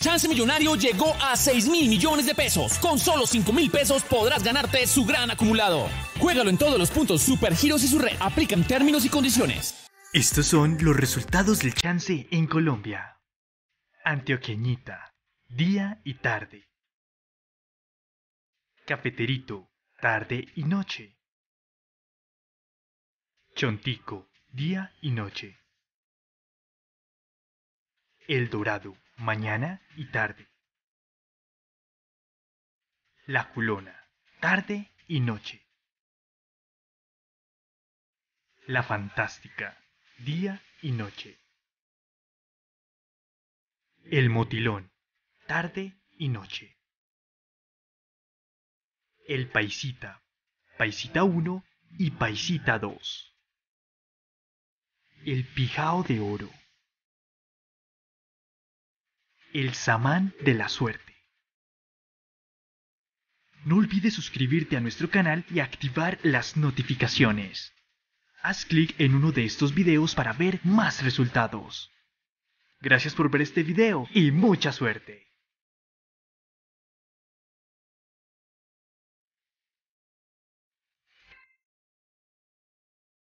Chance Millonario llegó a 6 mil millones de pesos. Con solo 5 mil pesos podrás ganarte su gran acumulado. Juégalo en todos los puntos Supergiros y su red. Aplican términos y condiciones. Estos son los resultados del Chance en Colombia. Antioqueñita, día y tarde. Cafeterito, tarde y noche. Chontico, día y noche. El Dorado, mañana y tarde. La Culona, tarde y noche. La Fantástica, día y noche. El Motilón, tarde y noche. El Paisita, Paisita 1 y Paisita 2. El Pijao de Oro. El samán de la suerte. No olvides suscribirte a nuestro canal y activar las notificaciones. Haz clic en uno de estos videos para ver más resultados. Gracias por ver este video y mucha suerte.